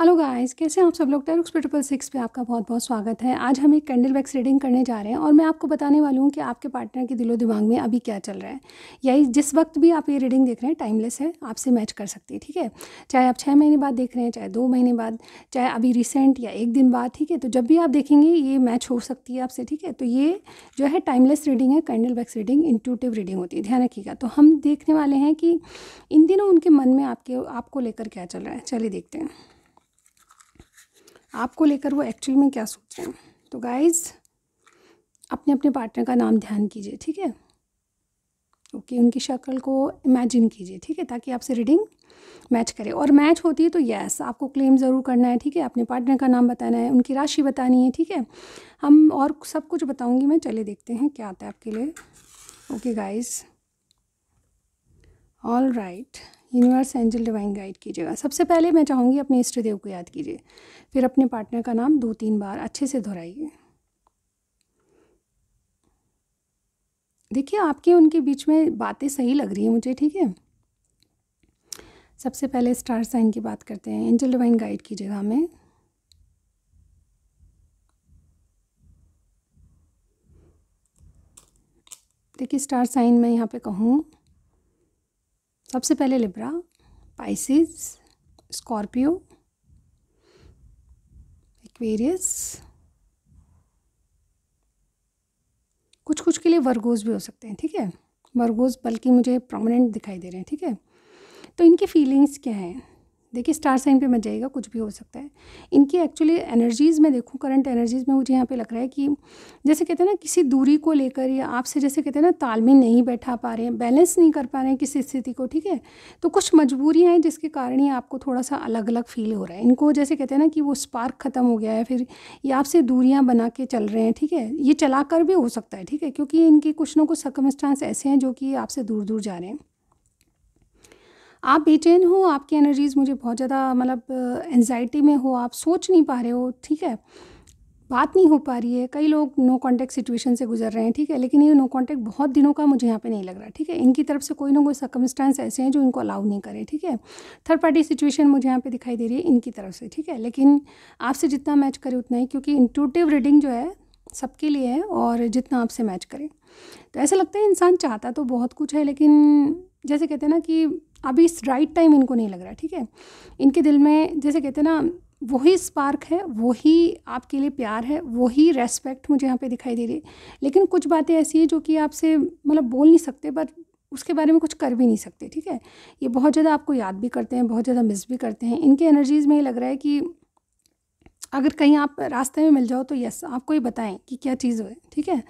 Hello guys कैसे आप सब लोग टेरुक्स ट्रिपल सिक्स पे आपका बहुत बहुत स्वागत है आज हम एक कैंडल वैक्स रीडिंग करने जा रहे हैं और मैं आपको बताने वाली हूँ कि आपके पार्टनर के दिलो दिमाग में अभी क्या चल रहा है यही जिस वक्त भी आप ये रीडिंग देख रहे हैं टाइमलेस है आपसे मैच कर सकती है ठीक है चाहे आप छः महीने बाद देख रहे हैं चाहे दो महीने बाद चाहे अभी रिसेंट या एक दिन बाद ठीक है तो जब भी आप देखेंगे ये मैच हो सकती है आपसे ठीक है तो ये जो है टाइमलेस रीडिंग है candle wax reading intuitive reading होती है ध्यान रखिएगा तो हम देखने वाले हैं कि इन दिनों उनके मन में आपके आपको लेकर क्या चल रहा है चलिए देखते हैं आपको लेकर वो एक्चुअली में क्या सोच रहे हैं तो गाइज़ अपने अपने पार्टनर का नाम ध्यान कीजिए ठीक है ओके उनकी शक्ल को इमेजिन कीजिए ठीक है ताकि आपसे रीडिंग मैच करे और मैच होती है तो यस आपको क्लेम ज़रूर करना है ठीक है अपने पार्टनर का नाम बताना है उनकी राशि बतानी है ठीक है हम और सब कुछ बताऊंगी मैं चले देखते हैं क्या आता है आपके लिए okay guys all right universe angel divine guide कीजिएगा सबसे पहले मैं चाहूँगी अपने इष्ट देव को याद कीजिए फिर अपने पार्टनर का नाम दो तीन बार अच्छे से दोहराइए देखिए आपके उनके बीच में बातें सही लग रही है मुझे ठीक है सबसे पहले स्टार साइन की बात करते हैं एंजल डिवाइन गाइड कीजिएगा हमें देखिए स्टार साइन मैं यहाँ पे कहूँ सबसे पहले लिब्रा पाइसिस स्कॉर्पियो एक्वेरियस कुछ कुछ के लिए वर्गोज भी हो सकते हैं ठीक है वर्गोज बल्कि मुझे प्रोमिनेंट दिखाई दे रहे हैं ठीक है तो इनकी फीलिंग्स क्या हैं देखिए स्टार साइन पे मत जाइएगा कुछ भी हो सकता है इनकी एक्चुअली एनर्जीज़ में देखूँ करंट एनर्जीज़ में मुझे यहाँ पे लग रहा है कि जैसे कहते हैं ना किसी दूरी को लेकर या आपसे जैसे कहते हैं ना तालमेल नहीं बैठा पा रहे हैं बैलेंस नहीं कर पा रहे हैं किसी स्थिति को ठीक है तो कुछ मजबूरियाँ हैं जिसके कारण ही आपको थोड़ा सा अलग अलग फील हो रहा है इनको जैसे कहते हैं ना कि वो स्पार्क ख़त्म हो गया है फिर ये आपसे दूरियाँ बना के चल रहे हैं ठीक है ये चला भी हो सकता है ठीक है क्योंकि इनके कुछ ना कुछ सकमस्टांस ऐसे हैं जो कि आपसे दूर दूर जा रहे हैं आप बेचैन हो आपकी एनर्जीज़ मुझे बहुत ज़्यादा मतलब एनजाइटी में हो आप सोच नहीं पा रहे हो ठीक है बात नहीं हो पा रही है कई लोग नो कांटेक्ट सिचुएशन से गुजर रहे हैं ठीक है लेकिन ये नो कांटेक्ट बहुत दिनों का मुझे यहाँ पे नहीं लग रहा ठीक है इनकी तरफ से कोई ना कोई सर्कमस्टांस ऐसे हैं जो इनको अलाउ नहीं करे ठीक है थर्ड पार्टी सिचुएशन मुझे यहाँ पे दिखाई दे रही है इनकी तरफ से ठीक है लेकिन आपसे जितना मैच करें उतना ही क्योंकि इंटूटिव रीडिंग जो है सबके लिए है और जितना आपसे मैच करें तो ऐसा लगता है इंसान चाहता तो बहुत कुछ है लेकिन जैसे कहते हैं ना कि अभी इस राइट टाइम इनको नहीं लग रहा ठीक है इनके दिल में जैसे कहते हैं ना वही स्पार्क है वही आपके लिए प्यार है वही रेस्पेक्ट मुझे यहाँ पे दिखाई दे रही है लेकिन कुछ बातें ऐसी हैं जो कि आपसे मतलब बोल नहीं सकते बट उसके बारे में कुछ कर भी नहीं सकते ठीक है ये बहुत ज़्यादा आपको याद भी करते हैं बहुत ज़्यादा मिस भी करते हैं इनके एनर्जीज़ में ये लग रहा है कि अगर कहीं आप रास्ते में मिल जाओ तो यस आपको ही बताएं कि क्या चीज़ है ठीक है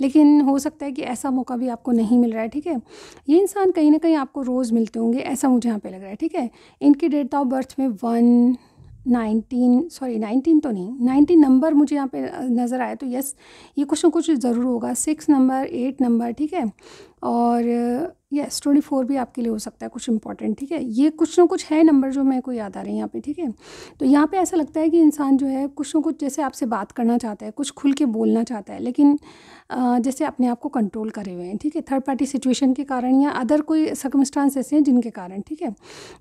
लेकिन हो सकता है कि ऐसा मौका भी आपको नहीं मिल रहा है ठीक है ये इंसान कहीं ना कहीं आपको रोज़ मिलते होंगे ऐसा मुझे यहाँ पे लग रहा है ठीक है इनकी डेट ऑफ बर्थ में वन नाइनटीन सॉरी नाइनटीन तो नहीं नाइनटीन नंबर मुझे यहाँ पे नज़र आया तो यस ये कुछ ना कुछ ज़रूर होगा सिक्स नंबर एट नंबर ठीक है और यस ट्वेंटी फोर भी आपके लिए हो सकता है कुछ इंपॉर्टेंट ठीक है ये कुछ ना कुछ है नंबर जो मेरे को याद आ रहे हैं यहाँ पे ठीक है तो यहाँ पे ऐसा लगता है कि इंसान जो है कुछ ना कुछ जैसे आपसे बात करना चाहता है कुछ खुल के बोलना चाहता है लेकिन uh, जैसे अपने आप को कंट्रोल करे हुए हैं ठीक है थर्ड पार्टी सिचुएशन के कारण या अदर कोई सकमस्टांस ऐसे हैं जिनके कारण ठीक है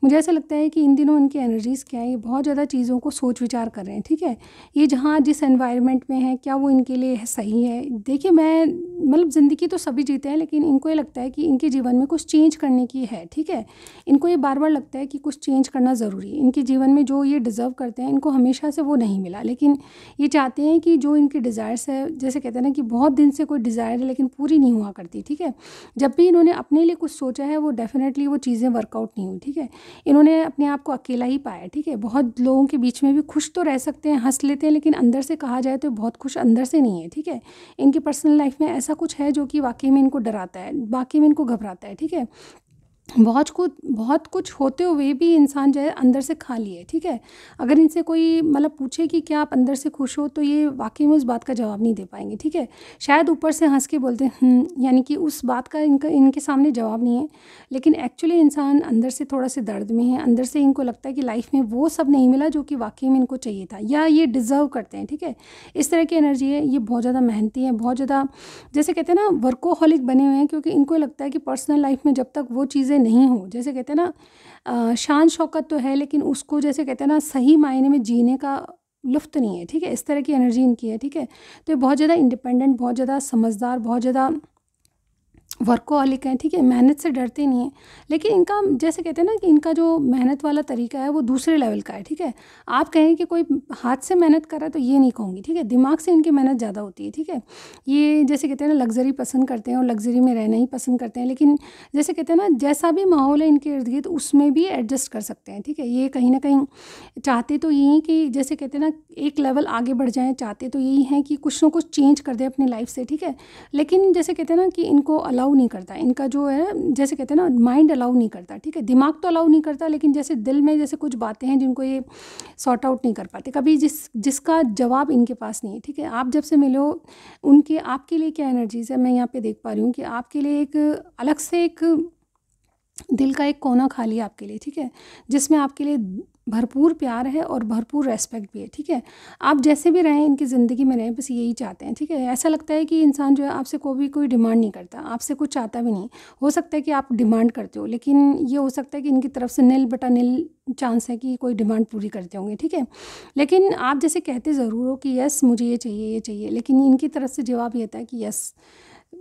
मुझे ऐसा लगता है कि इन दिनों इनकी एनर्जीज़ क्या है ये बहुत ज़्यादा चीज़ों को सोच विचार कर रहे हैं ठीक है ये जहाँ जिस एनवायरनमेंट में है क्या वो इनके लिए सही है देखिए मैं मतलब ज़िंदगी तो सभी जीते हैं लेकिन इनको ये लगता है कि इनके जीवन में कुछ चेंज करने की है ठीक है इनको ये बार बार लगता है कि कुछ चेंज करना ज़रूरी है इनके जीवन में जो ये डिज़र्व करते हैं इनको हमेशा से वो नहीं मिला लेकिन ये चाहते हैं कि जो इनके डिज़ायर्स है जैसे कहते हैं ना कि बहुत दिन से कोई डिज़ायर है लेकिन पूरी नहीं हुआ करती ठीक है जब भी इन्होंने अपने लिए कुछ सोचा है वो डेफिनेटली वो चीज़ें वर्कआउट नहीं हुई ठीक है इन्होंने अपने आप को अकेला ही पाया ठीक है बहुत लोगों के बीच में भी खुश तो रह सकते हैं हंस लेते हैं लेकिन अंदर से कहा जाए तो बहुत खुश अंदर से नहीं है ठीक है इनकी पर्सनल लाइफ में ऐसा कुछ है जो कि वाकई में इनको डराता है बाकी में इनको घबराता है ठीक है बहुत कुछ बहुत कुछ होते हुए भी इंसान जो है अंदर से खा लिए ठीक है अगर इनसे कोई मतलब पूछे कि क्या आप अंदर से खुश हो तो ये वाकई में उस बात का जवाब नहीं दे पाएंगे ठीक है शायद ऊपर से हंस के बोलते हैं हम्म, यानी कि उस बात का इनका इनके सामने जवाब नहीं है लेकिन एक्चुअली इंसान अंदर से थोड़ा से दर्द में है अंदर से इनको लगता है कि लाइफ में वो सब नहीं मिला जो कि वाकई में इनको चाहिए था या ये डिज़र्व करते हैं ठीक है इस तरह की एनर्जी है ये बहुत ज़्यादा मेहनती है बहुत ज़्यादा जैसे कहते हैं ना वर्कोहॉलिक बने हुए हैं क्योंकि इनको लगता है कि पर्सनल लाइफ में जब तक वो चीज़ें चीज़ें नहीं हो जैसे कहते हैं ना शान शौकत तो है लेकिन उसको जैसे कहते हैं ना सही मायने में जीने का लुफ्त नहीं है ठीक है इस तरह की एनर्जी इनकी है ठीक है तो ये बहुत ज़्यादा इंडिपेंडेंट बहुत ज़्यादा समझदार बहुत ज़्यादा वर्कोहॉलिक हैं ठीक है मेहनत से डरते नहीं हैं लेकिन इनका जैसे कहते हैं ना कि इनका जो मेहनत वाला तरीका है वो दूसरे लेवल का है ठीक है आप कहें कि कोई हाथ से मेहनत कर रहा है तो ये नहीं कहूँगी ठीक है दिमाग से इनकी मेहनत ज़्यादा होती है ठीक है ये जैसे कहते हैं ना लग्जरी पसंद करते हैं और लग्जरी में रहना ही पसंद करते हैं लेकिन जैसे कहते हैं ना जैसा भी माहौल है इनके इर्द गिर्द उसमें भी एडजस्ट कर सकते हैं ठीक है ये कहीं ना कहीं चाहते तो यही कि जैसे कहते हैं ना एक लेवल आगे बढ़ जाएँ चाहते तो यही हैं कि कुछ ना कुछ चेंज कर दें अपनी लाइफ से ठीक है लेकिन जैसे कहते हैं ना कि इनको अलग अलाउ नहीं करता इनका जो है जैसे कहते हैं ना माइंड अलाउ नहीं करता ठीक है दिमाग तो अलाउ नहीं करता लेकिन जैसे दिल में जैसे कुछ बातें हैं जिनको ये सॉर्ट आउट नहीं कर पाते कभी जिस जिसका जवाब इनके पास नहीं है ठीक है आप जब से मिलो उनके आपके लिए क्या एनर्जीज है मैं यहाँ पे देख पा रही हूँ कि आपके लिए एक अलग से एक दिल का एक कोना खाली है आपके लिए ठीक है जिसमें आपके लिए भरपूर प्यार है और भरपूर रेस्पेक्ट भी है ठीक है आप जैसे भी रहें इनकी ज़िंदगी में रहें बस यही चाहते हैं ठीक है ऐसा लगता है कि इंसान जो है आपसे कोई भी कोई डिमांड नहीं करता आपसे कुछ चाहता भी नहीं हो सकता है कि आप डिमांड करते हो लेकिन ये हो सकता है कि इनकी तरफ से नील बटा नील चांस है कि कोई डिमांड पूरी करते होंगे ठीक है लेकिन आप जैसे कहते ज़रूर हो कि यस मुझे ये चाहिए ये चाहिए लेकिन इनकी तरफ से जवाब ये था कि यस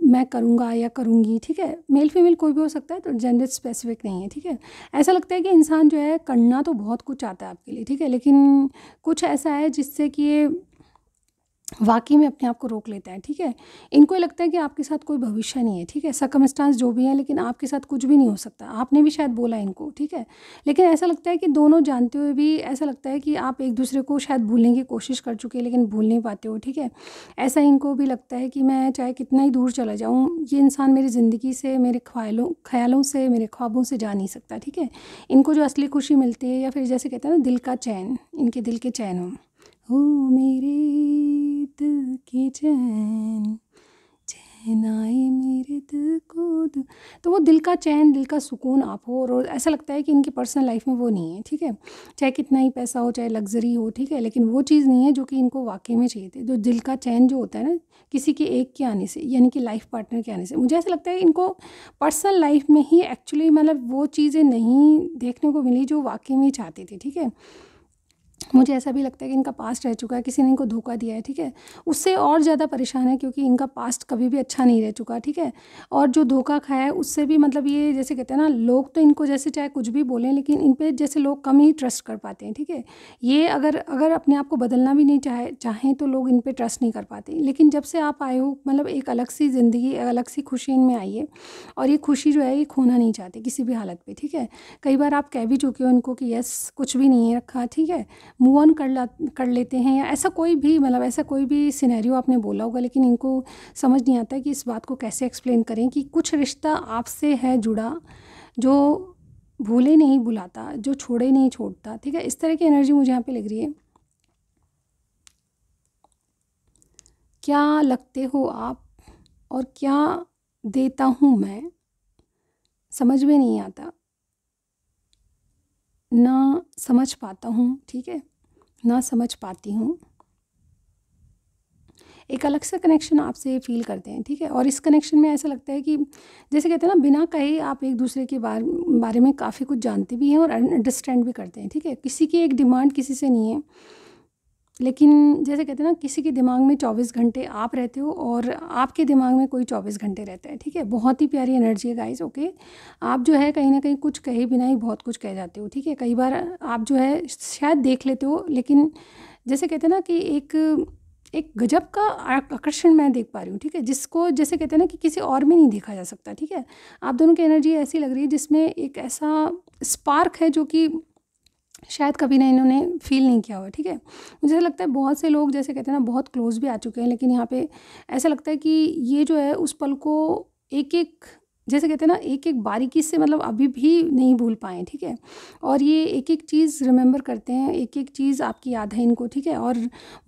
मैं करूँगा या करूँगी ठीक है मेल फीमेल कोई भी हो सकता है तो जेंडर स्पेसिफिक नहीं है ठीक है ऐसा लगता है कि इंसान जो है करना तो बहुत कुछ आता है आपके लिए ठीक है लेकिन कुछ ऐसा है जिससे कि ये वाकई में अपने आप को रोक लेता है ठीक है इनको लगता है कि आपके साथ कोई भविष्य नहीं है ठीक है सकमस्टांस जो भी है लेकिन आपके साथ कुछ भी नहीं हो सकता आपने भी शायद बोला इनको ठीक है लेकिन ऐसा लगता है कि दोनों जानते हुए भी ऐसा लगता है कि आप एक दूसरे को शायद भूलने की कोशिश कर चुके हैं लेकिन भूल नहीं पाते हो ठीक है ऐसा इनको भी लगता है कि मैं चाहे कितना ही दूर चला जाऊँ ये इंसान मेरी ज़िंदगी से मेरे ख्यालों ख्यालों से मेरे ख्वाबों से जा नहीं सकता ठीक है इनको जो असली खुशी मिलती है या फिर जैसे कहते हैं ना दिल का चैन इनके दिल के चैन हो मेरे चैन चैन आए मेरे दिल को तो वो दिल का चैन दिल का सुकून आप हो और ऐसा लगता है कि इनकी पर्सनल लाइफ में वो नहीं है ठीक है चाहे कितना ही पैसा हो चाहे लग्जरी हो ठीक है लेकिन वो चीज़ नहीं है जो कि इनको वाकई में चाहिए थी जो दिल का चैन जो होता है ना किसी के एक के आने से यानी कि लाइफ पार्टनर के आने से मुझे ऐसा लगता है इनको पर्सनल लाइफ में ही एक्चुअली मतलब वो चीज़ें नहीं देखने को मिली जो वाकई में चाहती थी ठीक है मुझे ऐसा भी लगता है कि इनका पास्ट रह चुका है किसी ने इनको धोखा दिया है ठीक है उससे और ज़्यादा परेशान है क्योंकि इनका पास्ट कभी भी अच्छा नहीं रह चुका ठीक है और जो धोखा खाया है उससे भी मतलब ये जैसे कहते हैं ना लोग तो इनको जैसे चाहे कुछ भी बोलें लेकिन इन पर जैसे लोग कम ही ट्रस्ट कर पाते हैं ठीक है ये अगर अगर अपने आप को बदलना भी नहीं चाहे चाहें तो लोग इन पर ट्रस्ट नहीं कर पाते लेकिन जब से आप आए हो मतलब एक अलग सी ज़िंदगी अलग सी खुशी इनमें आई है और ये खुशी जो है ये खोना नहीं चाहते किसी भी हालत पर ठीक है कई बार आप कह भी चुके हो इनको कि यस कुछ भी नहीं है रखा ठीक है मूव ऑन कर ला कर लेते हैं या ऐसा कोई भी मतलब ऐसा कोई भी सिनेरियो आपने बोला होगा लेकिन इनको समझ नहीं आता कि इस बात को कैसे एक्सप्लेन करें कि कुछ रिश्ता आपसे है जुड़ा जो भूले नहीं भुलाता जो छोड़े नहीं छोड़ता ठीक है इस तरह की एनर्जी मुझे यहाँ पे लग रही है क्या लगते हो आप और क्या देता हूँ मैं समझ में नहीं आता ना समझ पाता हूँ ठीक है ना समझ पाती हूँ एक अलग सा कनेक्शन आपसे फील करते हैं ठीक है और इस कनेक्शन में ऐसा लगता है कि जैसे कहते हैं ना बिना कहे आप एक दूसरे के बारे बारे में काफ़ी कुछ जानते भी हैं और अंडरस्टैंड भी करते हैं ठीक है किसी की एक डिमांड किसी से नहीं है लेकिन जैसे कहते हैं ना किसी के दिमाग में चौबीस घंटे आप रहते हो और आपके दिमाग में कोई चौबीस घंटे रहता है ठीक है बहुत ही प्यारी एनर्जी है गाइस ओके आप जो है कहीं ना कहीं कुछ कहे बिना ही बहुत कुछ कह जाते हो ठीक है कई बार आप जो है शायद देख लेते हो लेकिन जैसे कहते हैं ना कि एक एक गजब का आकर्षण मैं देख पा रही हूँ ठीक है जिसको जैसे कहते हैं ना कि किसी और में नहीं देखा जा सकता ठीक है आप दोनों की एनर्जी ऐसी लग रही है जिसमें एक ऐसा स्पार्क है जो कि शायद कभी ना इन्होंने फील नहीं किया हुआ ठीक है मुझे लगता है बहुत से लोग जैसे कहते हैं ना बहुत क्लोज भी आ चुके हैं लेकिन यहाँ पे ऐसा लगता है कि ये जो है उस पल को एक एक जैसे कहते हैं ना एक एक बारीकी से मतलब अभी भी नहीं भूल पाए ठीक है और ये एक एक चीज़ रिमेंबर करते हैं एक एक चीज़ आपकी याद है इनको ठीक है और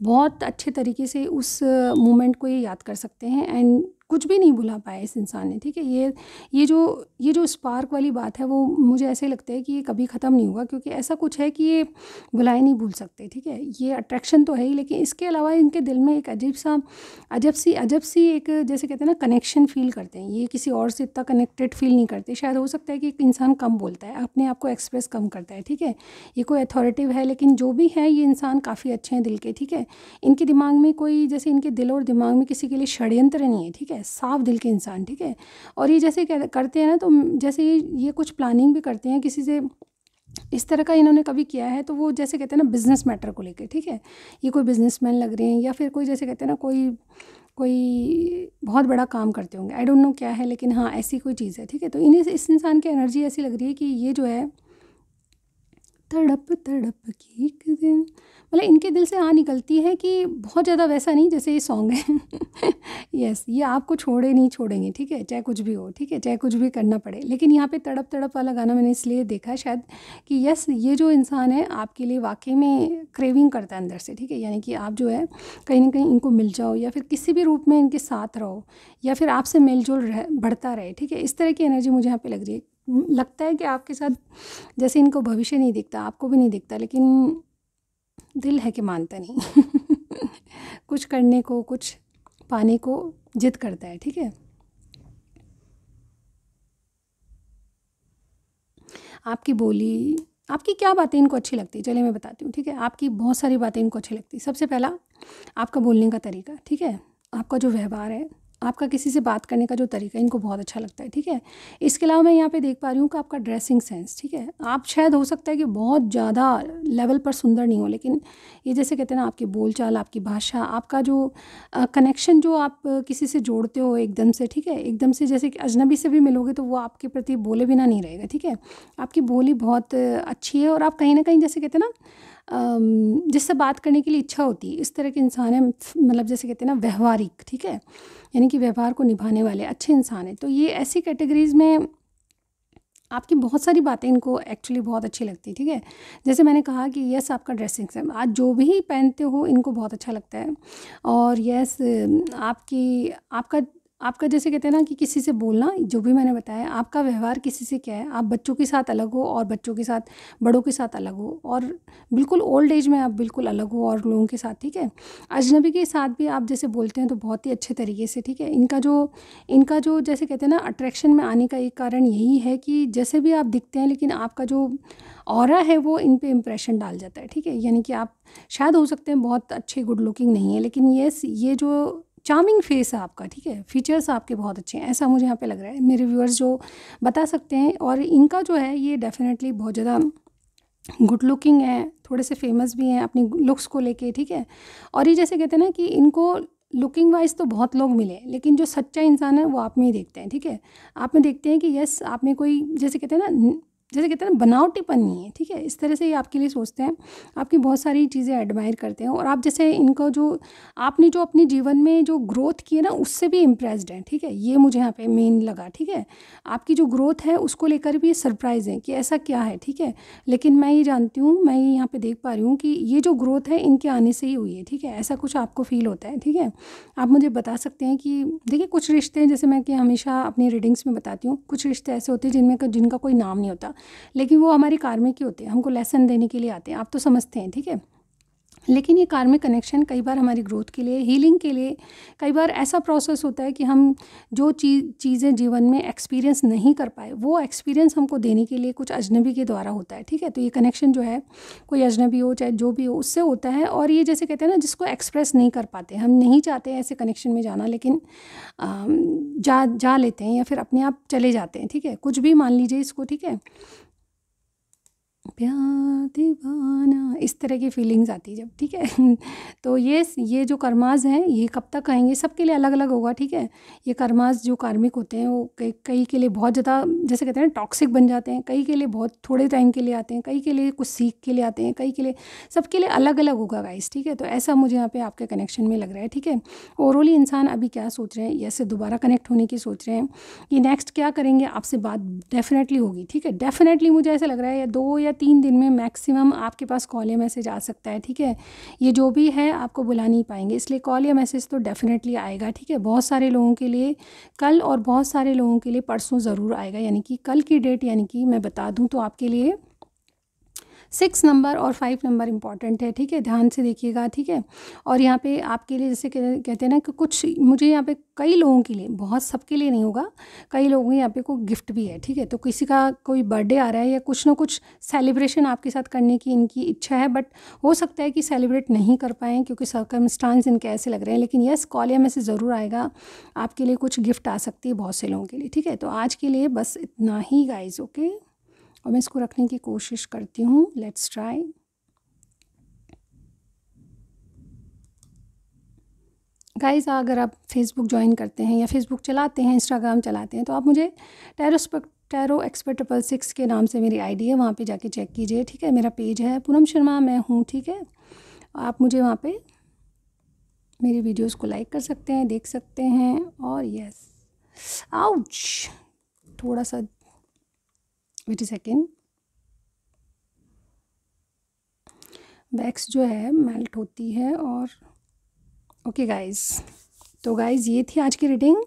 बहुत अच्छे तरीके से उस मोमेंट को ये याद कर सकते हैं एंड कुछ भी नहीं भुला पाया इस इंसान ने ठीक है ये ये जो ये जो स्पार्क वाली बात है वो मुझे ऐसे लगता है कि ये कभी ख़त्म नहीं होगा क्योंकि ऐसा कुछ है कि ये भुलाए नहीं भूल सकते ठीक है ये अट्रैक्शन तो है ही लेकिन इसके अलावा इनके दिल में एक अजीब सा अजब सी अजब सी एक जैसे कहते हैं ना कनेक्शन फील करते हैं ये किसी और से इतना कनेक्टेड फील नहीं करते शायद हो सकता है कि एक इंसान कम बोलता है अपने आप को एक्सप्रेस कम करता है ठीक है ये कोई अथॉरिटिव है लेकिन जो भी है ये इंसान काफ़ी अच्छे हैं दिल के ठीक है इनके दिमाग में कोई जैसे इनके दिल और दिमाग में किसी के लिए षड्यंत्र नहीं है ठीक है है साफ दिल के इंसान ठीक है और ये जैसे करते हैं ना तो जैसे ये ये कुछ प्लानिंग भी करते हैं किसी से इस तरह का इन्होंने कभी किया है तो वो जैसे कहते हैं ना बिज़नेस मैटर को लेकर ठीक है ये कोई बिजनेसमैन लग रहे हैं या फिर कोई जैसे कहते हैं ना कोई कोई बहुत बड़ा काम करते होंगे आई डोंट नो क्या है लेकिन हाँ ऐसी कोई चीज़ है ठीक है तो इन्हें इस इंसान की एनर्जी ऐसी लग रही है कि ये जो है तड़प तड़प की एक दिन मतलब इनके दिल से हाँ निकलती है कि बहुत ज़्यादा वैसा नहीं जैसे ये सॉन्ग है यस ये आपको छोड़े नहीं छोड़ेंगे ठीक है चाहे कुछ भी हो ठीक है चाहे कुछ भी करना पड़े लेकिन यहाँ पे तड़प तड़प वाला गाना मैंने इसलिए देखा शायद कि यस ये जो इंसान है आपके लिए वाकई में क्रेविंग करता है अंदर से ठीक है यानी कि आप जो है कहीं ना कहीं इनको मिल जाओ या फिर किसी भी रूप में इनके साथ रहो या फिर आपसे मेलजोल रह बढ़ता रहे ठीक है इस तरह की एनर्जी मुझे यहाँ पर लग रही है लगता है कि आपके साथ जैसे इनको भविष्य नहीं दिखता आपको भी नहीं दिखता लेकिन दिल है कि मानता नहीं कुछ करने को कुछ पानी को जिद करता है ठीक है आपकी बोली आपकी क्या बातें इनको अच्छी लगती है चलिए मैं बताती हूँ ठीक है आपकी बहुत सारी बातें इनको अच्छी लगती है सबसे पहला आपका बोलने का तरीका ठीक है आपका जो व्यवहार है आपका किसी से बात करने का जो तरीका इनको बहुत अच्छा लगता है ठीक है इसके अलावा मैं यहाँ पे देख पा रही हूँ कि आपका ड्रेसिंग सेंस ठीक है आप शायद हो सकता है कि बहुत ज़्यादा लेवल पर सुंदर नहीं हो लेकिन ये जैसे कहते हैं ना आपकी बोलचाल आपकी भाषा आपका जो कनेक्शन जो आप किसी से जोड़ते हो एकदम से ठीक है एकदम से जैसे कि अजनबी से भी मिलोगे तो वो आपके प्रति बोले बिना नहीं रहेगा ठीक है आपकी बोली बहुत अच्छी है और आप कहीं ना कहीं जैसे कहते हैं ना जिससे बात करने के लिए इच्छा होती है इस तरह के इंसान है मतलब जैसे कहते हैं ना व्यवहारिक ठीक है यानी कि व्यवहार को निभाने वाले अच्छे इंसान हैं तो ये ऐसी कैटेगरीज़ में आपकी बहुत सारी बातें इनको एक्चुअली बहुत अच्छी लगती है ठीक है जैसे मैंने कहा कि यस आपका ड्रेसिंग सेंस आज जो भी पहनते हो इनको बहुत अच्छा लगता है और यस आपकी आपका आपका जैसे कहते हैं ना कि किसी से बोलना जो भी मैंने बताया आपका व्यवहार किसी से क्या है आप बच्चों के साथ अलग हो और बच्चों के साथ बड़ों के साथ अलग हो और बिल्कुल ओल्ड एज में आप बिल्कुल अलग हो और लोगों के साथ ठीक है अजनबी के साथ भी आप जैसे बोलते हैं तो बहुत ही अच्छे तरीके से ठीक है इनका जो इनका जो जैसे कहते हैं ना अट्रैक्शन में आने का एक कारण यही है कि जैसे भी आप दिखते हैं लेकिन आपका जो और है वो इन पर इम्प्रेशन डाल जाता है ठीक है यानी कि आप शायद हो सकते हैं बहुत अच्छे गुड लुकिंग नहीं है लेकिन येस ये जो चार्मिंग फेस है आपका ठीक है फीचर्स आपके बहुत अच्छे हैं ऐसा मुझे यहाँ पे लग रहा है मेरे व्यूअर्स जो बता सकते हैं और इनका जो है ये डेफिनेटली बहुत ज़्यादा गुड लुकिंग है थोड़े से फेमस भी हैं अपनी लुक्स को लेके ठीक है और ये जैसे कहते हैं ना कि इनको लुकिंग वाइज तो बहुत लोग मिले लेकिन जो सच्चा इंसान है वो आप में ही देखते हैं ठीक है आप में देखते हैं कि यस आप में कोई जैसे कहते हैं ना जैसे कहते हैं ना बनावटीपन नहीं है ठीक है इस तरह से ये आपके लिए सोचते हैं आपकी बहुत सारी चीज़ें एडमायर करते हैं और आप जैसे इनका जो आपने जो अपने जीवन में जो ग्रोथ की है ना उससे भी इम्प्रेस्ड हैं ठीक है ये मुझे यहाँ पे मेन लगा ठीक है आपकी जो ग्रोथ है उसको लेकर भी सरप्राइज है कि ऐसा क्या है ठीक है लेकिन मैं ये जानती हूँ मैं ये यहाँ पर देख पा रही हूँ कि ये जो ग्रोथ है इनके आने से ही हुई है ठीक है ऐसा कुछ आपको फील होता है ठीक है आप मुझे बता सकते हैं कि देखिए कुछ रिश्ते हैं जैसे मैं कि हमेशा अपनी रीडिंग्स में बताती हूँ कुछ रिश्ते ऐसे होते हैं जिनमें जिनका कोई नाम नहीं होता लेकिन वो हमारे कार्मिक ही होते हैं हमको लेसन देने के लिए आते हैं आप तो समझते हैं ठीक है लेकिन ये कार्मिक कनेक्शन कई बार हमारी ग्रोथ के लिए हीलिंग के लिए कई बार ऐसा प्रोसेस होता है कि हम जो चीज़ चीज़ें जीवन में एक्सपीरियंस नहीं कर पाए वो एक्सपीरियंस हमको देने के लिए कुछ अजनबी के द्वारा होता है ठीक है तो ये कनेक्शन जो है कोई अजनबी हो चाहे जो भी हो उससे होता है और ये जैसे कहते हैं ना जिसको एक्सप्रेस नहीं कर पाते हम नहीं चाहते ऐसे कनेक्शन में जाना लेकिन जा जा लेते हैं या फिर अपने आप चले जाते हैं ठीक है कुछ भी मान लीजिए इसको ठीक है दीवाना इस तरह की फीलिंग्स आती है जब ठीक है तो ये ये जो कर्माज हैं ये कब तक आएंगे सबके लिए अलग अलग होगा ठीक है ये कर्माज जो कार्मिक होते हैं वो कई कई के लिए बहुत ज़्यादा जैसे कहते हैं टॉक्सिक बन जाते हैं कई के लिए बहुत थोड़े टाइम के लिए आते हैं कई के लिए कुछ सीख के लिए आते हैं कई के लिए सबके लिए अलग अलग होगा गाइस ठीक है तो ऐसा मुझे यहाँ पर आपके कनेक्शन में लग रहा है ठीक है ओवरऑली इंसान अभी क्या सोच रहे हैं ऐसे दोबारा कनेक्ट होने की सोच रहे हैं ये नेक्स्ट क्या करेंगे आपसे बात डेफिनेटली होगी ठीक है डेफिनेटली मुझे ऐसा लग रहा है या दो या तीन दिन में मैक्सिमम आपके पास कॉल या मैसेज आ सकता है ठीक है ये जो भी है आपको बुला नहीं पाएंगे इसलिए कॉल या मैसेज तो डेफिनेटली आएगा ठीक है बहुत सारे लोगों के लिए कल और बहुत सारे लोगों के लिए परसों ज़रूर आएगा यानी कि कल की डेट यानी कि मैं बता दूँ तो आपके लिए सिक्स नंबर और फाइव नंबर इंपॉर्टेंट है ठीक है ध्यान से देखिएगा ठीक है और यहाँ पे आपके लिए जैसे कहते हैं ना कि कुछ मुझे यहाँ पे कई लोगों के लिए बहुत सबके लिए नहीं होगा कई लोगों के यहाँ पे कोई गिफ्ट भी है ठीक है तो किसी का कोई बर्थडे आ रहा है या कुछ ना कुछ सेलिब्रेशन आपके साथ करने की इनकी इच्छा है बट हो सकता है कि सेलिब्रेट नहीं कर पाएँ क्योंकि सर्कमस्टांस इनके ऐसे लग रहे हैं लेकिन यस कॉल या मैसेज ज़रूर आएगा आपके लिए कुछ गिफ्ट आ सकती है बहुत से लोगों के लिए ठीक है तो आज के लिए बस इतना ही गाइज ओके और मैं इसको रखने की कोशिश करती हूँ लेट्स ट्राई गाइज अगर आप फेसबुक ज्वाइन करते हैं या फेसबुक चलाते हैं इंस्टाग्राम चलाते हैं तो आप मुझे tarots tarot expert triple six के नाम से मेरी आईडी है वहाँ पे जाके चेक कीजिए ठीक है मेरा पेज है पूनम शर्मा मैं हूँ ठीक है आप मुझे वहाँ पे मेरी वीडियोस को लाइक कर सकते हैं देख सकते हैं और यस आउच थोड़ा सा वेट ए सेकेंड वैक्स जो है मेल्ट होती है और ओके गाइस तो गाइस ये थी आज की रीडिंग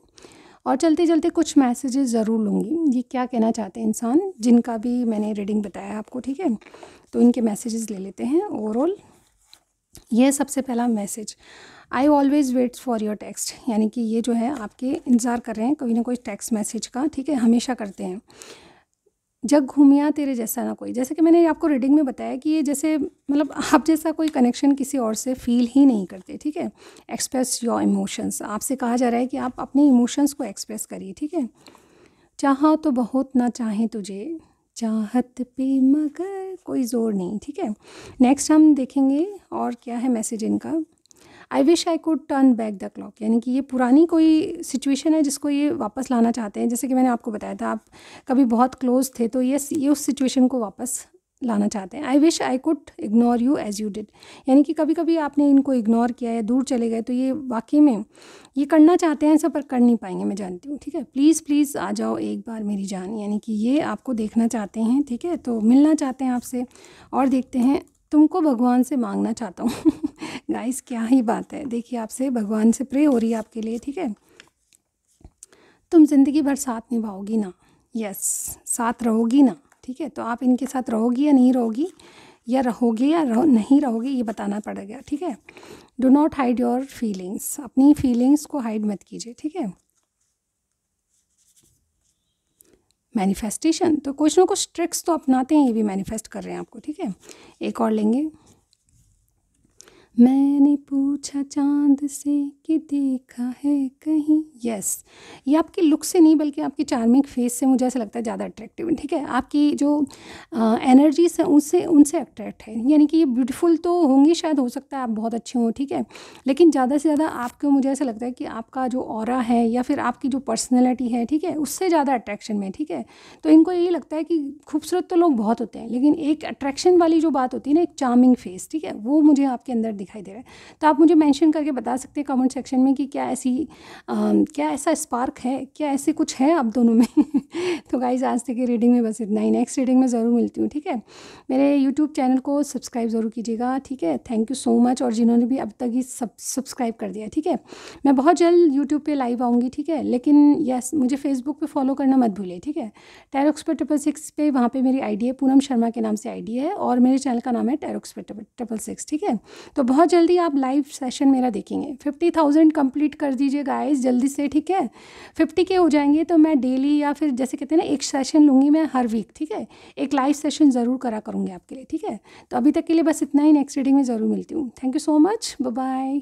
और चलते चलते कुछ मैसेजेस ज़रूर लूँगी ये क्या कहना चाहते हैं इंसान जिनका भी मैंने रीडिंग बताया आपको ठीक है तो इनके मैसेजेस ले लेते हैं ओवरऑल ये सबसे पहला message I always wait for your text यानी कि ये जो है आपके इंतज़ार कर रहे हैं कोई ना कोई टेक्स्ट मैसेज का ठीक है हमेशा करते हैं जग घूमिया तेरे जैसा ना कोई जैसे कि मैंने आपको रीडिंग में बताया कि ये जैसे मतलब आप जैसा कोई कनेक्शन किसी और से फील ही नहीं करते ठीक है एक्सप्रेस योर इमोशंस आपसे कहा जा रहा है कि आप अपने इमोशंस को एक्सप्रेस करिए ठीक है चाहो तो बहुत ना चाहे तुझे चाहत पे मगर कोई ज़ोर नहीं ठीक है नेक्स्ट हम देखेंगे और क्या है मैसेज इनका I wish I could turn back the clock यानी कि ये पुरानी कोई सिचुएशन है जिसको ये वापस लाना चाहते हैं जैसे कि मैंने आपको बताया था आप कभी बहुत क्लोज थे तो ये ये उस सिचुएशन को वापस लाना चाहते हैं I wish I could ignore you as you did यानी कि कभी कभी आपने इनको इग्नोर किया या दूर चले गए तो ये वाकई में ये करना चाहते हैं सब पर कर नहीं पाएंगे मैं जानती हूँ ठीक है प्लीज़ प्लीज़ आ जाओ एक बार मेरी जान यानी कि ये आपको देखना चाहते हैं ठीक है तो मिलना चाहते हैं आपसे और देखते हैं तुमको भगवान से मांगना चाहता हूँ गाइस क्या ही बात है देखिए आपसे भगवान से प्रे हो रही है आपके लिए ठीक है तुम ज़िंदगी भर साथ निभाओगी ना यस साथ रहोगी ना ठीक है तो आप इनके साथ रहोगी या नहीं रहोगी या रहोगे या रहो नहीं रहोगे ये बताना पड़ेगा ठीक है do not hide your feelings अपनी फीलिंग्स को हाइड मत कीजिए ठीक है मैनिफेस्टेशन तो कुछ ना कुछ ट्रिक्स तो अपनाते हैं ये भी मैनिफेस्ट कर रहे हैं आपको ठीक है एक और लेंगे मैंने पूछा चांद से कि देखा है कहीं यस yes. ये आपके लुक से नहीं बल्कि आपकी चार्मिंग फेस से मुझे ऐसा लगता है ज़्यादा अट्रैक्टिव है ठीक है आपकी जो एनर्जीज है उनसे उनसे अट्रैक्ट है यानी कि ये ब्यूटीफुल तो होंगी शायद हो सकता है आप बहुत अच्छे हों ठीक है लेकिन ज़्यादा से ज़्यादा आपको मुझे ऐसा लगता है कि आपका जो और है या फिर आपकी जो पर्सनैलिटी है ठीक है उससे ज़्यादा अट्रैक्शन में ठीक है तो इनको यही लगता है कि खूबसूरत तो लोग बहुत होते हैं लेकिन एक अट्रैक्शन वाली जो बात होती है ना एक चार्मिंग फेस ठीक है वो मुझे आपके अंदर दिख दिखाई दे रहा है तो आप मुझे मेंशन करके बता सकते हैं कमेंट सेक्शन में कि क्या ऐसी आ, क्या ऐसा स्पार्क है क्या ऐसे कुछ है आप दोनों में तो गाइज आज तक की रीडिंग में बस इतना ही नेक्स्ट रीडिंग में ज़रूर मिलती हूँ ठीक है मेरे यूट्यूब चैनल को सब्सक्राइब ज़रूर कीजिएगा ठीक है थैंक यू सो मच और जिन्होंने भी अब तक ही सब सब्सक्राइब कर दिया ठीक है मैं बहुत जल्द यूट्यूब पर लाइव आऊँगी ठीक है लेकिन यस मुझे फेसबुक पर फॉलो करना मत भूलिए ठीक है टेरोक्स पर ट्रिपल सिक्स पे वहाँ पर मेरी आईडी है पूनम शर्मा के नाम से आईडी है और मेरे चैनल का नाम है टेरोक्स पर ट्रिपल सिक्स ठीक है तो बहुत जल्दी आप लाइव सेशन मेरा देखेंगे फिफ्टी थाउजेंड कम्प्लीट कर दीजिए गाइस जल्दी से ठीक है फिफ्टी के हो जाएंगे तो मैं डेली या फिर जैसे कहते हैं ना एक सेशन लूँगी मैं हर वीक ठीक है एक लाइव सेशन ज़रूर करा करूँगी आपके लिए ठीक है तो अभी तक के लिए बस इतना ही नेक्स्ट रीडिंग में ज़रूर मिलती हूँ thank you so much bye